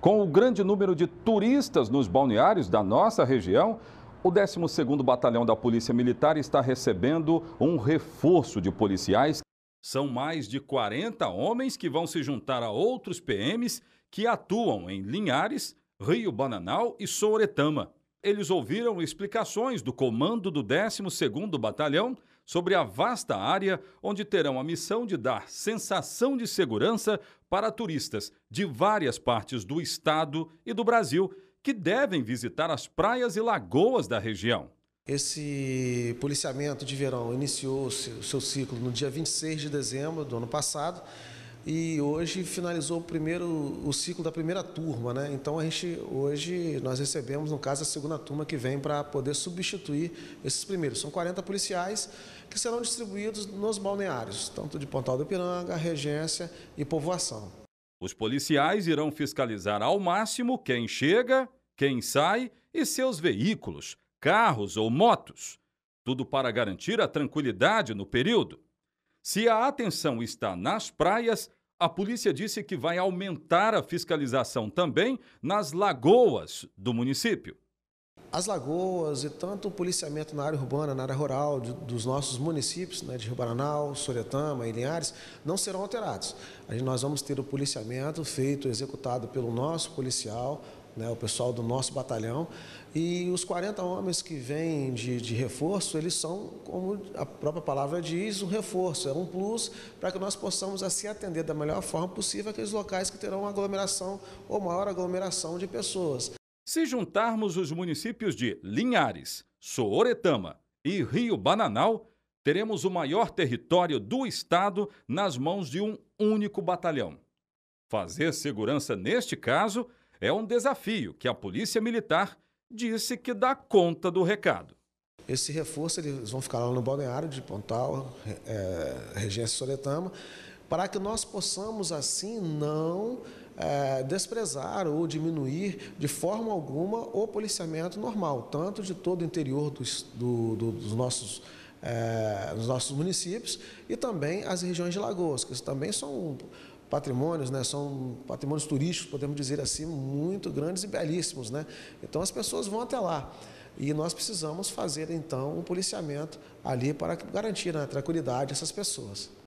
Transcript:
Com o grande número de turistas nos balneários da nossa região, o 12º Batalhão da Polícia Militar está recebendo um reforço de policiais. São mais de 40 homens que vão se juntar a outros PMs que atuam em Linhares, Rio Bananal e Souretama. Eles ouviram explicações do comando do 12º Batalhão sobre a vasta área onde terão a missão de dar sensação de segurança para turistas de várias partes do estado e do Brasil que devem visitar as praias e lagoas da região. Esse policiamento de verão iniciou o seu ciclo no dia 26 de dezembro do ano passado e hoje finalizou o primeiro o ciclo da primeira turma, né? Então a gente hoje nós recebemos no caso a segunda turma que vem para poder substituir esses primeiros. São 40 policiais que serão distribuídos nos balneários, tanto de Pontal do Piranga, Regência e Povoação. Os policiais irão fiscalizar ao máximo quem chega, quem sai e seus veículos, carros ou motos, tudo para garantir a tranquilidade no período. Se a atenção está nas praias, a polícia disse que vai aumentar a fiscalização também nas lagoas do município. As lagoas e tanto o policiamento na área urbana, na área rural de, dos nossos municípios, né, de Rio Baranal, Soretama e Linhares, não serão alterados. Aí nós vamos ter o policiamento feito, executado pelo nosso policial, né, o pessoal do nosso batalhão. E os 40 homens que vêm de, de, reforço, eles são, como a própria palavra diz, um reforço, é um plus para que nós possamos se atender da melhor forma possível aqueles locais que terão aglomeração ou maior aglomeração de pessoas. Se juntarmos os municípios de Linhares, Sooretama e Rio Bananal, teremos o maior território do estado nas mãos de um único batalhão. Fazer segurança neste caso é um desafio que a Polícia Militar disse que dá conta do recado. Esse reforço eles vão ficar lá no balneário de Pontal, é, Regência Soletama, para que nós possamos assim não é, desprezar ou diminuir de forma alguma o policiamento normal, tanto de todo o interior dos, do, do, dos nossos é, nos nossos municípios e também as regiões de lagoas, que também são patrimônios, né? São patrimônios turísticos, podemos dizer assim, muito grandes e belíssimos, né? Então as pessoas vão até lá. E nós precisamos fazer então um policiamento ali para garantir né, a tranquilidade dessas pessoas.